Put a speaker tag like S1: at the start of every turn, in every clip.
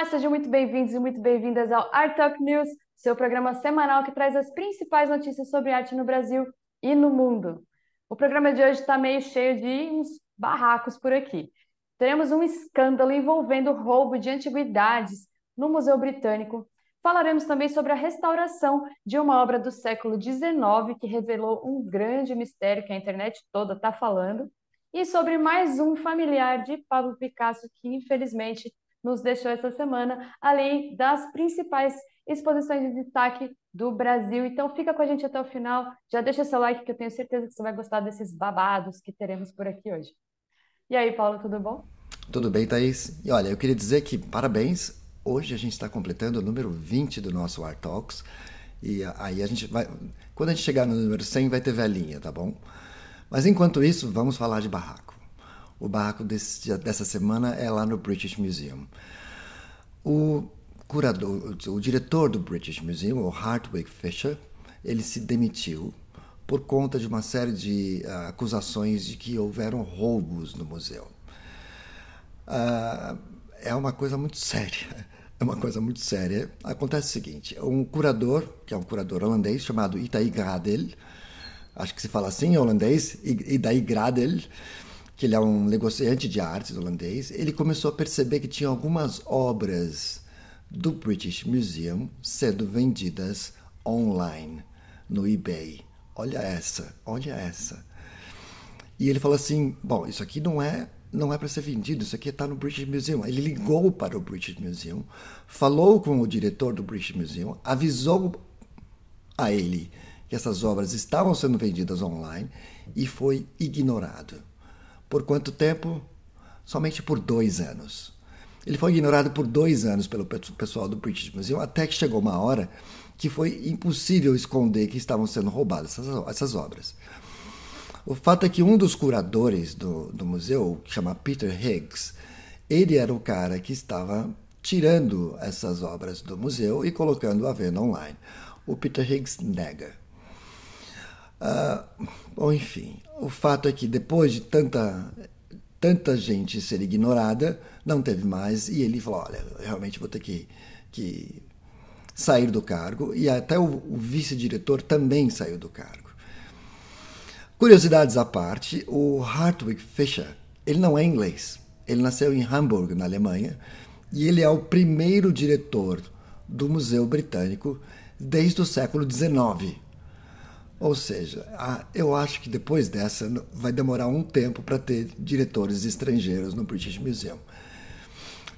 S1: Olá, sejam muito bem-vindos e muito bem-vindas ao Art Talk News, seu programa semanal que traz as principais notícias sobre arte no Brasil e no mundo. O programa de hoje está meio cheio de uns barracos por aqui. Teremos um escândalo envolvendo roubo de antiguidades no Museu Britânico. Falaremos também sobre a restauração de uma obra do século XIX que revelou um grande mistério que a internet toda está falando. E sobre mais um familiar de Pablo Picasso que, infelizmente, nos deixou essa semana, além das principais exposições de destaque do Brasil. Então fica com a gente até o final. Já deixa seu like que eu tenho certeza que você vai gostar desses babados que teremos por aqui hoje. E aí, Paulo, tudo bom?
S2: Tudo bem, Thaís? E olha, eu queria dizer que parabéns. Hoje a gente está completando o número 20 do nosso War Talks. E aí a gente vai. Quando a gente chegar no número 100, vai ter velhinha, tá bom? Mas enquanto isso, vamos falar de barraco. O barraco desse, dessa semana é lá no British Museum. O curador, o diretor do British Museum, o Hartwig Fisher, ele se demitiu por conta de uma série de uh, acusações de que houveram roubos no museu. Uh, é uma coisa muito séria. É uma coisa muito séria. Acontece o seguinte: um curador, que é um curador holandês chamado Itaí Gradel, acho que se fala assim em holandês, Itaí Gradel, que ele é um negociante de artes holandês, ele começou a perceber que tinha algumas obras do British Museum sendo vendidas online no eBay. Olha essa, olha essa. E ele falou assim: "Bom, isso aqui não é não é para ser vendido, isso aqui está no British Museum". Ele ligou para o British Museum, falou com o diretor do British Museum, avisou a ele que essas obras estavam sendo vendidas online e foi ignorado. Por quanto tempo? Somente por dois anos. Ele foi ignorado por dois anos pelo pessoal do British Museum, até que chegou uma hora que foi impossível esconder que estavam sendo roubadas essas, essas obras. O fato é que um dos curadores do, do museu, que chama Peter Higgs, ele era o cara que estava tirando essas obras do museu e colocando a venda online. O Peter Higgs nega. Ah, bom, enfim, o fato é que depois de tanta, tanta gente ser ignorada, não teve mais, e ele falou: olha, realmente vou ter que, que sair do cargo, e até o, o vice-diretor também saiu do cargo. Curiosidades à parte, o Hartwig Fischer, ele não é inglês. Ele nasceu em Hamburgo, na Alemanha, e ele é o primeiro diretor do Museu Britânico desde o século XIX. Ou seja, eu acho que depois dessa vai demorar um tempo para ter diretores estrangeiros no British Museum.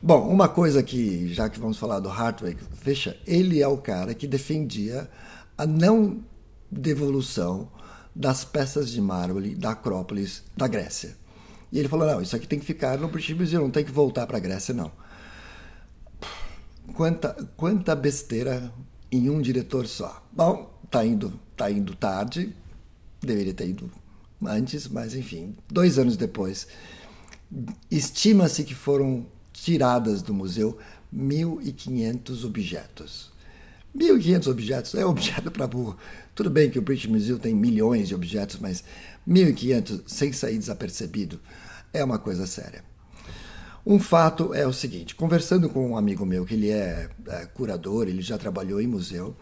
S2: Bom, uma coisa que, já que vamos falar do Hartwig fecha, ele é o cara que defendia a não devolução das peças de mármore da Acrópolis da Grécia. E ele falou: não, isso aqui tem que ficar no British Museum, não tem que voltar para a Grécia, não. Quanta, quanta besteira em um diretor só. Bom, tá indo está indo tarde, deveria ter ido antes, mas enfim, dois anos depois. Estima-se que foram tiradas do museu 1.500 objetos. 1.500 objetos é objeto para burro. Tudo bem que o British Museum tem milhões de objetos, mas 1.500 sem sair desapercebido é uma coisa séria. Um fato é o seguinte: conversando com um amigo meu, que ele é, é curador, ele já trabalhou em museu,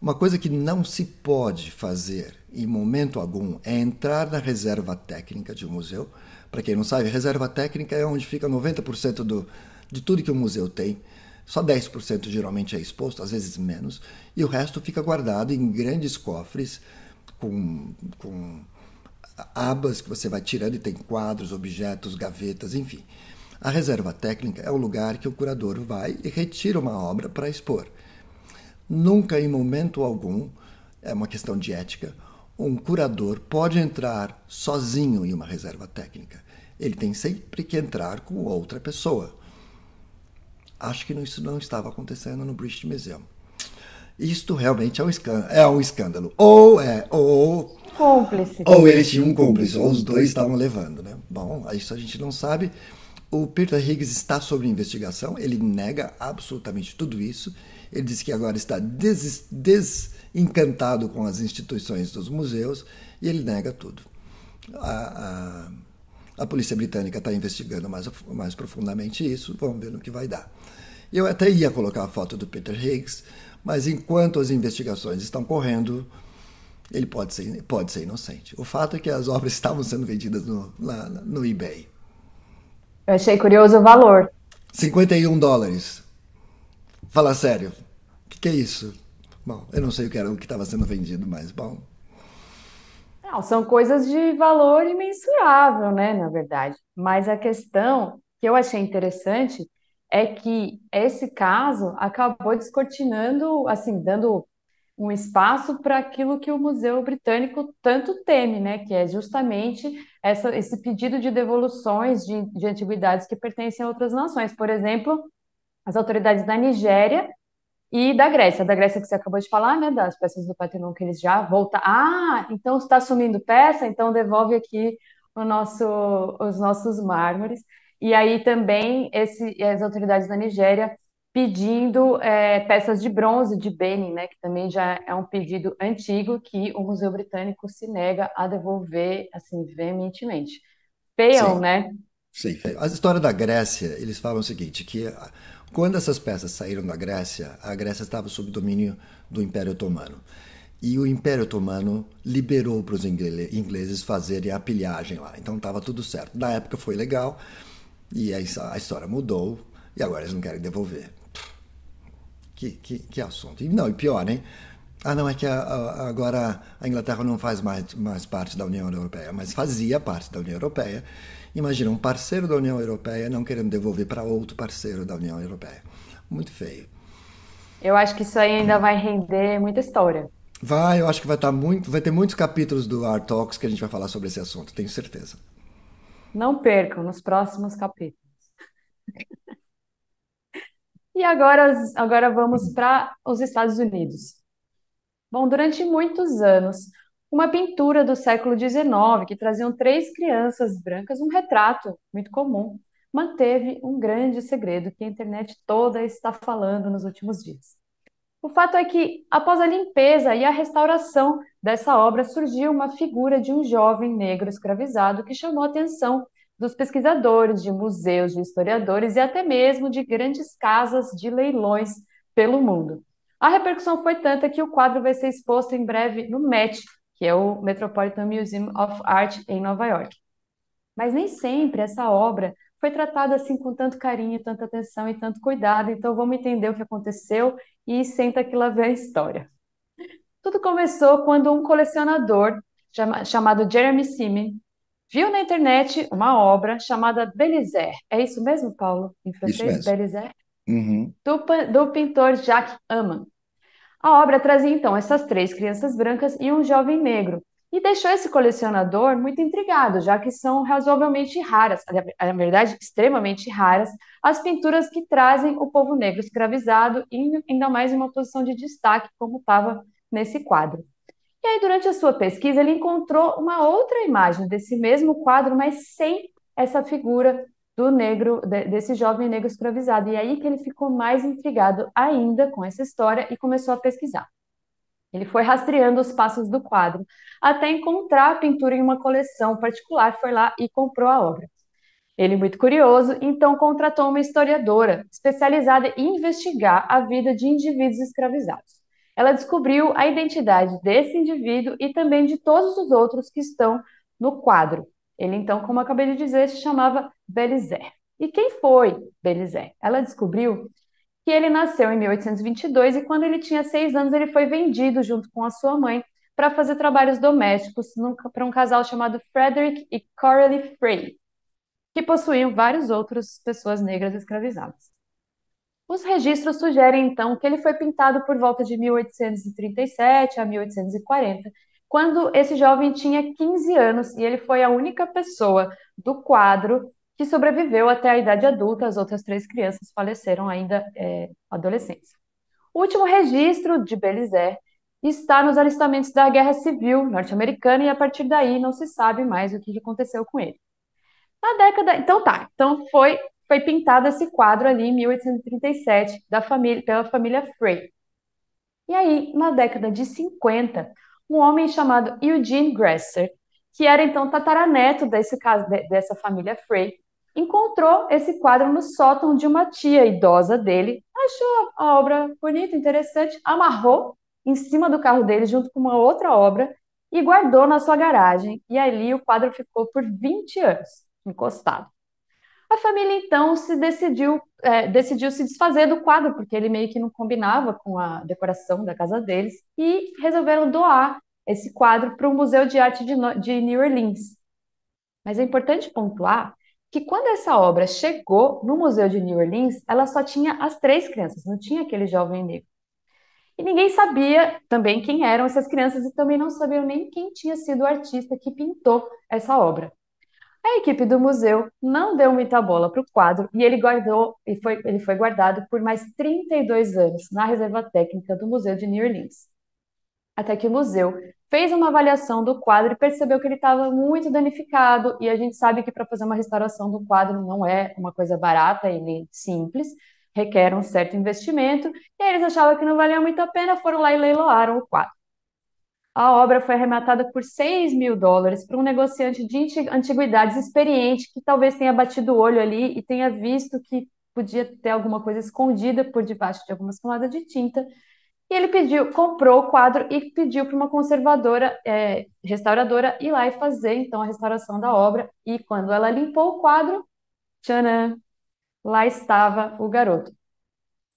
S2: uma coisa que não se pode fazer em momento algum é entrar na reserva técnica de um museu. Para quem não sabe, reserva técnica é onde fica 90% do, de tudo que o um museu tem. Só 10% geralmente é exposto, às vezes menos, e o resto fica guardado em grandes cofres com, com abas que você vai tirando e tem quadros, objetos, gavetas, enfim. A reserva técnica é o lugar que o curador vai e retira uma obra para expor. Nunca, em momento algum, é uma questão de ética, um curador pode entrar sozinho em uma reserva técnica. Ele tem sempre que entrar com outra pessoa. Acho que isso não estava acontecendo no British Museum. Isto realmente é um escândalo. É um escândalo. Ou é, ou. Cúmplice. Ou ele tinha um cúmplice, ou os dois estavam levando, né? Bom, isso a gente não sabe. O Peter Higgs está sob investigação, ele nega absolutamente tudo isso ele disse que agora está des desencantado com as instituições dos museus e ele nega tudo. A, a, a polícia britânica está investigando mais, mais profundamente isso, vamos ver no que vai dar. Eu até ia colocar a foto do Peter Higgs, mas enquanto as investigações estão correndo, ele pode ser, pode ser inocente. O fato é que as obras estavam sendo vendidas no, lá, no eBay.
S1: Eu achei curioso o valor.
S2: 51 dólares. Fala sério, o que, que é isso? Bom, eu não sei o que era o que estava sendo vendido, mas bom.
S1: Não, são coisas de valor imensurável, né, na verdade. Mas a questão que eu achei interessante é que esse caso acabou descortinando, assim, dando um espaço para aquilo que o Museu Britânico tanto teme, né, que é justamente essa, esse pedido de devoluções de, de antiguidades que pertencem a outras nações. Por exemplo, as autoridades da Nigéria e da Grécia, da Grécia que você acabou de falar, né, das peças do Partenon que eles já voltam. Ah, então está sumindo peça, então devolve aqui o nosso, os nossos mármores. E aí também esse, as autoridades da Nigéria pedindo é, peças de bronze de Benin, né, que também já é um pedido antigo que o Museu Britânico se nega a devolver assim veementemente. Feiam, né?
S2: Sim. A história da Grécia, eles falam o seguinte, que quando essas peças saíram da Grécia, a Grécia estava sob domínio do Império Otomano. E o Império Otomano liberou para os ingleses fazerem a pilhagem lá. Então estava tudo certo. Na época foi legal, e a história mudou, e agora eles não querem devolver. Que, que, que assunto. E, não, e pior, hein? Ah, não, é que a, a, agora a Inglaterra não faz mais, mais parte da União Europeia, mas fazia parte da União Europeia. Imagina um parceiro da União Europeia não querendo devolver para outro parceiro da União Europeia. Muito feio.
S1: Eu acho que isso aí ainda vai render muita história.
S2: Vai, eu acho que vai estar tá muito, vai ter muitos capítulos do Art Talks que a gente vai falar sobre esse assunto, tenho certeza.
S1: Não percam nos próximos capítulos. e agora, agora vamos para os Estados Unidos. Bom, durante muitos anos, uma pintura do século XIX que traziam três crianças brancas, um retrato muito comum, manteve um grande segredo que a internet toda está falando nos últimos dias. O fato é que, após a limpeza e a restauração dessa obra, surgiu uma figura de um jovem negro escravizado que chamou a atenção dos pesquisadores, de museus, de historiadores e até mesmo de grandes casas de leilões pelo mundo. A repercussão foi tanta que o quadro vai ser exposto em breve no MET, que é o Metropolitan Museum of Art em Nova York. Mas nem sempre essa obra foi tratada assim com tanto carinho, tanta atenção e tanto cuidado, então vamos entender o que aconteceu e senta que lá ver a história. Tudo começou quando um colecionador chamado Jeremy Simin viu na internet uma obra chamada Belizère. É isso mesmo, Paulo? Em francês, Bélisaire? Uhum. Do, do pintor Jacques Amann. A obra trazia então essas três crianças brancas e um jovem negro, e deixou esse colecionador muito intrigado, já que são razoavelmente raras, na verdade, extremamente raras, as pinturas que trazem o povo negro escravizado, e ainda mais em uma posição de destaque, como estava nesse quadro. E aí, durante a sua pesquisa, ele encontrou uma outra imagem desse mesmo quadro, mas sem essa figura do negro, desse jovem negro escravizado. E é aí que ele ficou mais intrigado ainda com essa história e começou a pesquisar. Ele foi rastreando os passos do quadro, até encontrar a pintura em uma coleção particular, foi lá e comprou a obra. Ele, muito curioso, então contratou uma historiadora especializada em investigar a vida de indivíduos escravizados. Ela descobriu a identidade desse indivíduo e também de todos os outros que estão no quadro. Ele, então, como eu acabei de dizer, se chamava Belizé. E quem foi Belizé? Ela descobriu que ele nasceu em 1822 e, quando ele tinha seis anos, ele foi vendido junto com a sua mãe para fazer trabalhos domésticos para um casal chamado Frederick e Coralie Frey, que possuíam várias outras pessoas negras escravizadas. Os registros sugerem, então, que ele foi pintado por volta de 1837 a 1840 quando esse jovem tinha 15 anos e ele foi a única pessoa do quadro que sobreviveu até a idade adulta. As outras três crianças faleceram ainda é, adolescentes. O último registro de Belisaire está nos alistamentos da Guerra Civil norte-americana e a partir daí não se sabe mais o que aconteceu com ele. Na década, então tá, então foi foi pintado esse quadro ali em 1837 da família pela família Frey. E aí, na década de 50, um homem chamado Eugene Gresser, que era então tataraneto desse caso, dessa família Frey, encontrou esse quadro no sótão de uma tia idosa dele, achou a obra bonita, interessante, amarrou em cima do carro dele junto com uma outra obra e guardou na sua garagem. E ali o quadro ficou por 20 anos encostado. A família então se decidiu, é, decidiu se desfazer do quadro, porque ele meio que não combinava com a decoração da casa deles, e resolveram doar esse quadro para o Museu de Arte de, de New Orleans. Mas é importante pontuar que quando essa obra chegou no Museu de New Orleans, ela só tinha as três crianças, não tinha aquele jovem negro. E ninguém sabia também quem eram essas crianças e também não sabiam nem quem tinha sido o artista que pintou essa obra. A equipe do museu não deu muita bola para o quadro e ele guardou e foi, ele foi guardado por mais 32 anos na reserva técnica do Museu de New Orleans. Até que o museu fez uma avaliação do quadro e percebeu que ele estava muito danificado e a gente sabe que para fazer uma restauração do quadro não é uma coisa barata e nem simples, requer um certo investimento, e eles achavam que não valia muito a pena, foram lá e leiloaram o quadro. A obra foi arrematada por 6 mil dólares para um negociante de antiguidades experiente que talvez tenha batido o olho ali e tenha visto que podia ter alguma coisa escondida por debaixo de algumas camadas de tinta. E ele pediu, comprou o quadro e pediu para uma conservadora, é, restauradora, ir lá e fazer então a restauração da obra. E quando ela limpou o quadro, tchanã, lá estava o garoto.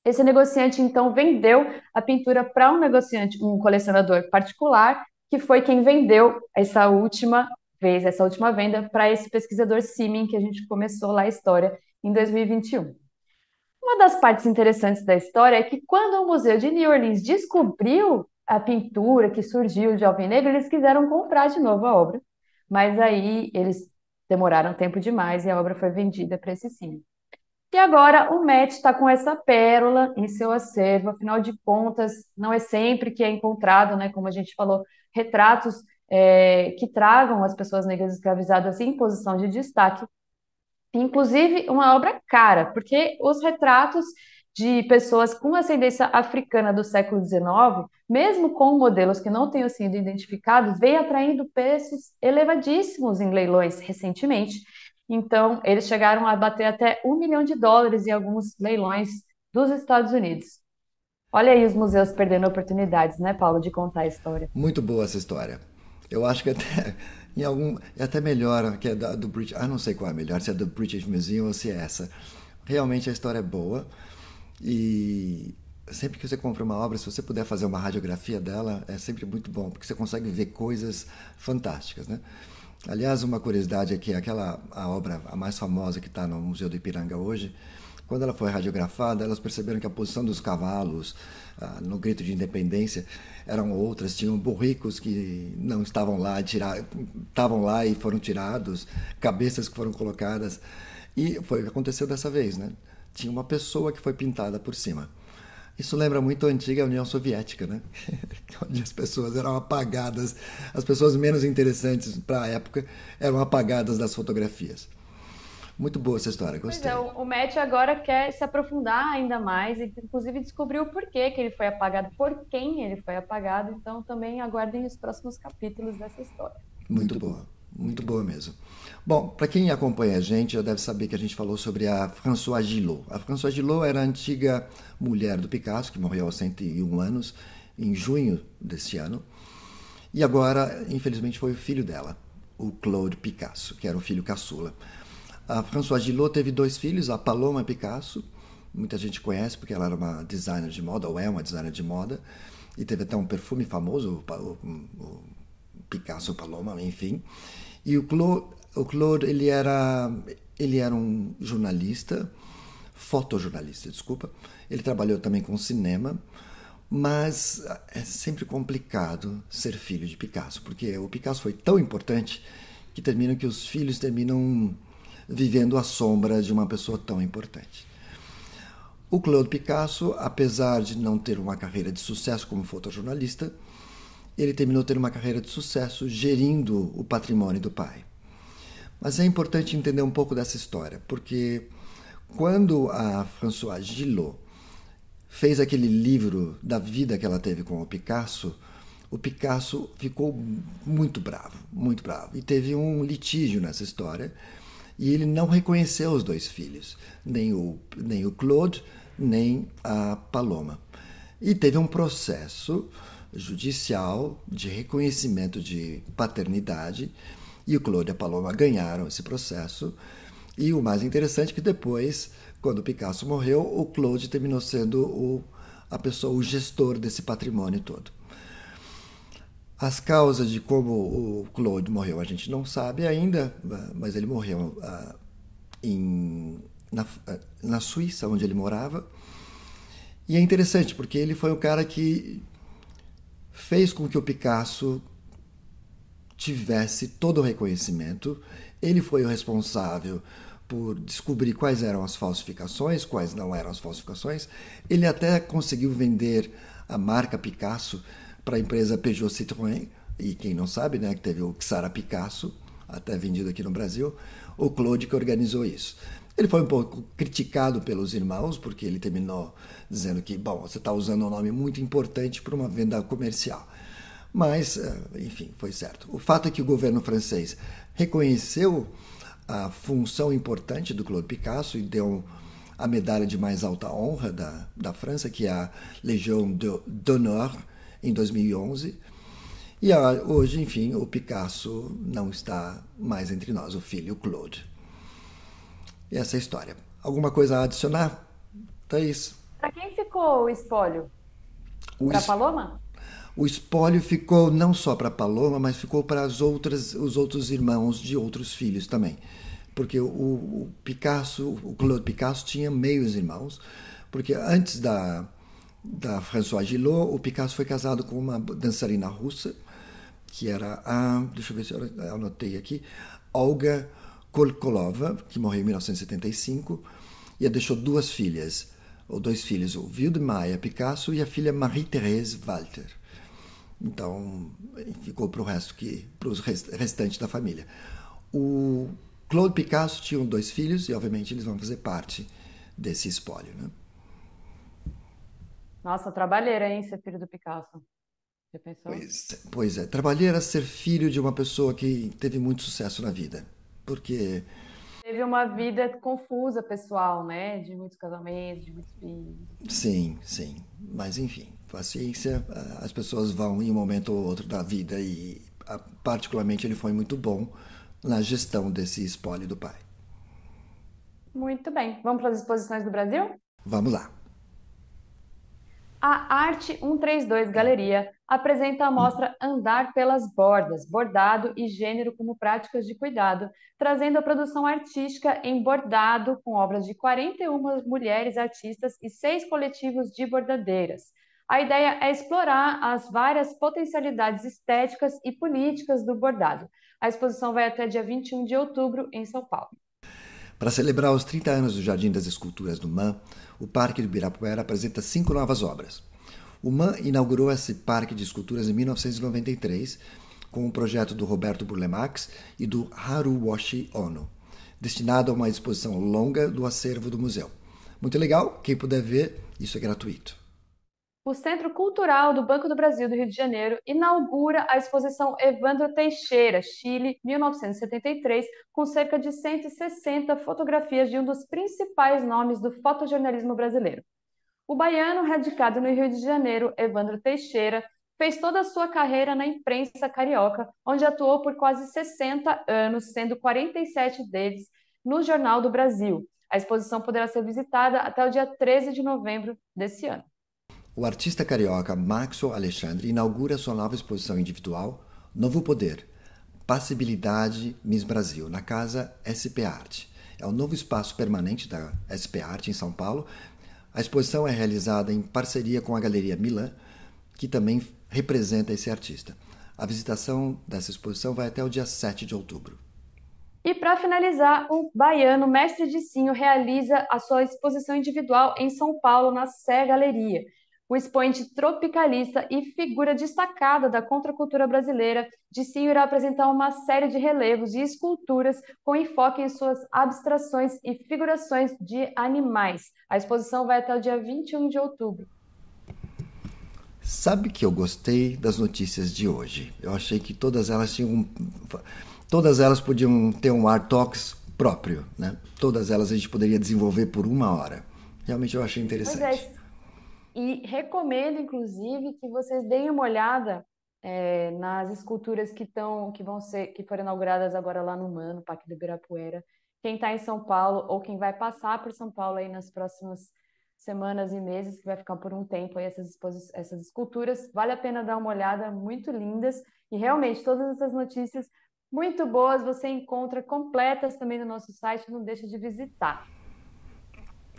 S1: Esse negociante então vendeu a pintura para um negociante, um colecionador particular, que foi quem vendeu essa última vez, essa última venda para esse pesquisador Simin que a gente começou lá a história em 2021. Uma das partes interessantes da história é que quando o Museu de New Orleans descobriu a pintura que surgiu de Alvin Negro, eles quiseram comprar de novo a obra, mas aí eles demoraram tempo demais e a obra foi vendida para esse Simin. E agora o Met está com essa pérola em seu acervo, afinal de contas, não é sempre que é encontrado, né, como a gente falou, retratos é, que tragam as pessoas negras escravizadas em posição de destaque. Inclusive, uma obra cara, porque os retratos de pessoas com ascendência africana do século XIX, mesmo com modelos que não tenham sido identificados, vem atraindo preços elevadíssimos em leilões recentemente. Então, eles chegaram a bater até um milhão de dólares em alguns leilões dos Estados Unidos. Olha aí os museus perdendo oportunidades, né, Paulo, de contar a história.
S2: Muito boa essa história. Eu acho que até em algum é até melhor que é da, do British, ah, não sei qual é melhor, se é do British Museum ou se é essa. Realmente a história é boa e sempre que você compra uma obra, se você puder fazer uma radiografia dela, é sempre muito bom, porque você consegue ver coisas fantásticas, né? Aliás, uma curiosidade aqui, aquela a obra a mais famosa que está no Museu do Ipiranga hoje, quando ela foi radiografada, elas perceberam que a posição dos cavalos ah, no grito de independência eram outras, tinham burricos que não estavam lá, estavam lá e foram tirados, cabeças que foram colocadas. E foi o que aconteceu dessa vez, né? Tinha uma pessoa que foi pintada por cima. Isso lembra muito a antiga União Soviética, né? Onde as pessoas eram apagadas, as pessoas menos interessantes para a época eram apagadas das fotografias. Muito boa essa história, gostei.
S1: Pois é, o Matt agora quer se aprofundar ainda mais e, inclusive, descobriu o porquê que ele foi apagado, por quem ele foi apagado. Então, também aguardem os próximos capítulos dessa história.
S2: Muito, Muito boa muito boa mesmo. Bom, para quem acompanha a gente já deve saber que a gente falou sobre a Françoise Gillot. A Françoise Gillot era a antiga mulher do Picasso, que morreu aos 101 anos, em junho deste ano. E agora, infelizmente, foi o filho dela, o Claude Picasso, que era o filho caçula. A Françoise Gillot teve dois filhos, a Paloma Picasso, muita gente conhece porque ela era uma designer de moda, ou é uma designer de moda, e teve até um perfume famoso, o, o, o Picasso, Paloma, enfim. E o Claude, o Claude ele era ele era um jornalista, fotojornalista, desculpa. Ele trabalhou também com cinema, mas é sempre complicado ser filho de Picasso, porque o Picasso foi tão importante que termina que os filhos terminam vivendo a sombra de uma pessoa tão importante. O Claude Picasso, apesar de não ter uma carreira de sucesso como fotojornalista, ele terminou tendo uma carreira de sucesso gerindo o patrimônio do pai. Mas é importante entender um pouco dessa história, porque quando a Françoise Gillot fez aquele livro da vida que ela teve com o Picasso, o Picasso ficou muito bravo, muito bravo, e teve um litígio nessa história, e ele não reconheceu os dois filhos, nem o, nem o Claude, nem a Paloma. E teve um processo judicial de reconhecimento de paternidade e o e a Paloma ganharam esse processo. E o mais interessante é que depois, quando Picasso morreu, o Claude terminou sendo o, a pessoa, o gestor desse patrimônio todo. As causas de como o Claude morreu a gente não sabe ainda, mas ele morreu ah, em, na, na Suíça, onde ele morava. E é interessante porque ele foi o cara que fez com que o Picasso tivesse todo o reconhecimento. Ele foi o responsável por descobrir quais eram as falsificações, quais não eram as falsificações. Ele até conseguiu vender a marca Picasso para a empresa Peugeot Citroën, e quem não sabe, né, que teve o Xara Picasso, até vendido aqui no Brasil, o Claude que organizou isso. Ele foi um pouco criticado pelos irmãos, porque ele terminou dizendo que, bom, você está usando um nome muito importante para uma venda comercial. Mas, eh, enfim, foi certo. O fato é que o governo francês reconheceu a função importante do Claude Picasso e deu a medalha de mais alta honra da, da França, que é a Legion d'Honneur, em 2011. E ah, hoje, enfim, o Picasso não está mais entre nós, o filho Claude essa história. Alguma coisa a adicionar, isso
S1: Para quem ficou o espólio? Para es... Paloma?
S2: O espólio ficou não só para Paloma, mas ficou para as outras, os outros irmãos de outros filhos também. Porque o, o Picasso, o Claude Picasso tinha meios irmãos, porque antes da, da François Gillot, o Picasso foi casado com uma dançarina russa, que era a, deixa eu ver se eu anotei aqui, Olga Kolkolova, que morreu em 1975, e deixou duas filhas, ou dois filhos, o Wildmaia Picasso e a filha Marie-Thérèse Walter. Então, ficou para o resto que para os restantes da família. O Claude Picasso tinha dois filhos e, obviamente, eles vão fazer parte desse espólio, né?
S1: Nossa, trabalheira, hein, ser filho do Picasso. Já pensou? Pois, é,
S2: pois é, trabalheira é ser filho de uma pessoa que teve muito sucesso na vida porque.
S1: Teve uma vida confusa pessoal, né? De muitos casamentos, de muitos filhos.
S2: Sim, sim. Mas enfim, paciência, ah, as pessoas vão em um momento ou outro da vida e, ah, particularmente, ele foi muito bom na gestão desse espólio do pai.
S1: Muito bem. Vamos para as exposições do Brasil? Vamos lá. A Arte 132 Galeria apresenta a mostra Andar pelas Bordas, bordado e gênero como práticas de cuidado, trazendo a produção artística em bordado com obras de 41 mulheres artistas e seis coletivos de bordadeiras. A ideia é explorar as várias potencialidades estéticas e políticas do bordado. A exposição vai até dia 21 de outubro em São Paulo.
S2: Para celebrar os 30 anos do Jardim das Esculturas do MAN, o Parque do Ibirapuera apresenta cinco novas obras. O MAN inaugurou esse parque de esculturas em 1993 com o um projeto do Roberto Burlemax e do Haruoshi Ono, destinado a uma exposição longa do acervo do museu. Muito legal, quem puder ver, isso é gratuito
S1: o Centro Cultural do Banco do Brasil do Rio de Janeiro inaugura a exposição Evandro Teixeira, Chile, 1973, com cerca de 160 fotografias de um dos principais nomes do fotojornalismo brasileiro. O baiano radicado no Rio de Janeiro, Evandro Teixeira, fez toda a sua carreira na imprensa carioca, onde atuou por quase 60 anos, sendo 47 deles no Jornal do Brasil. A exposição poderá ser visitada até o dia 13 de novembro desse ano.
S2: O artista carioca Maxo Alexandre inaugura sua nova exposição individual Novo Poder, Passibilidade Miss Brasil, na casa SP Arte. É o novo espaço permanente da SP Arte em São Paulo. A exposição é realizada em parceria com a Galeria Milan, que também representa esse artista. A visitação dessa exposição vai até o dia 7 de outubro.
S1: E para finalizar, o baiano Mestre de Sinho realiza a sua exposição individual em São Paulo, na Sé Galeria o expoente tropicalista e figura destacada da contracultura brasileira, de si irá apresentar uma série de relevos e esculturas com enfoque em suas abstrações e figurações de animais. A exposição vai até o dia 21 de outubro.
S2: Sabe que eu gostei das notícias de hoje. Eu achei que todas elas tinham todas elas podiam ter um artox próprio, né? Todas elas a gente poderia desenvolver por uma hora. Realmente eu achei interessante.
S1: Pois é. E recomendo, inclusive, que vocês deem uma olhada é, nas esculturas que estão, que vão ser, que foram inauguradas agora lá no Mano, Parque do Ibirapuera. Quem está em São Paulo ou quem vai passar por São Paulo aí nas próximas semanas e meses, que vai ficar por um tempo aí essas, essas esculturas, vale a pena dar uma olhada, muito lindas. E realmente, todas essas notícias muito boas você encontra completas também no nosso site, não deixa de visitar.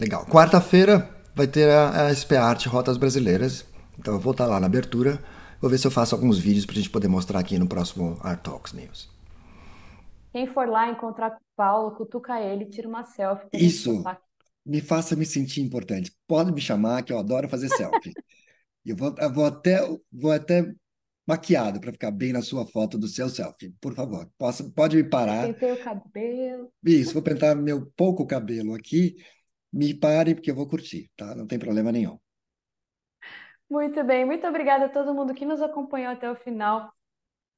S2: Legal. Quarta-feira, vai ter a, a SP Rotas Brasileiras. Então eu vou estar lá na abertura. Vou ver se eu faço alguns vídeos para a gente poder mostrar aqui no próximo Art Talks News.
S1: Quem for lá encontrar com o Paulo, cutuca ele, tira uma selfie.
S2: Isso. Me faça me sentir importante. Pode me chamar, que eu adoro fazer selfie. eu, vou, eu vou, até, vou até maquiado para ficar bem na sua foto do seu selfie. Por favor, possa, pode me parar.
S1: Pentei o cabelo.
S2: Isso, vou pentear meu pouco cabelo aqui me pare, porque eu vou curtir, tá? Não tem problema nenhum.
S1: Muito bem, muito obrigada a todo mundo que nos acompanhou até o final.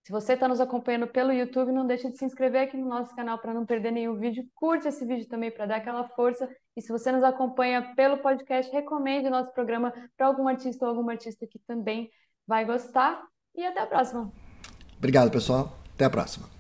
S1: Se você está nos acompanhando pelo YouTube, não deixe de se inscrever aqui no nosso canal para não perder nenhum vídeo. Curte esse vídeo também para dar aquela força. E se você nos acompanha pelo podcast, recomende o nosso programa para algum artista ou alguma artista que também vai gostar. E até a próxima.
S2: Obrigado, pessoal. Até a próxima.